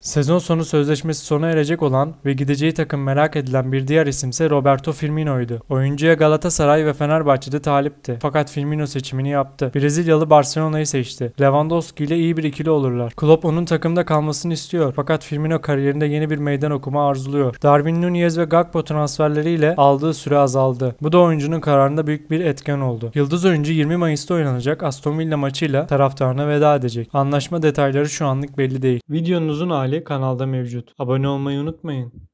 Sezon sonu sözleşmesi sona erecek olan ve gideceği takım merak edilen bir diğer isim ise Roberto Firmino'ydu. Oyuncuya Galatasaray ve Fenerbahçe'de talipti. Fakat Firmino seçimini yaptı. Brezilyalı Barcelona'yı seçti. Lewandowski ile iyi bir ikili olurlar. Klopp onun takımda kalmasını istiyor. Fakat Firmino kariyerinde yeni bir meydan okuma arzuluyor. Darwin Nunez ve Gakpo transferleriyle aldığı süre azaldı. Bu da oyuncunun kararında büyük bir etken oldu. Yıldız oyuncu 20 Mayıs'ta oynanacak Aston Villa maçıyla taraftarına veda edecek. Anlaşma detayları şu anlık belli değil. Videonun uzun hali kanalda mevcut. Abone olmayı unutmayın.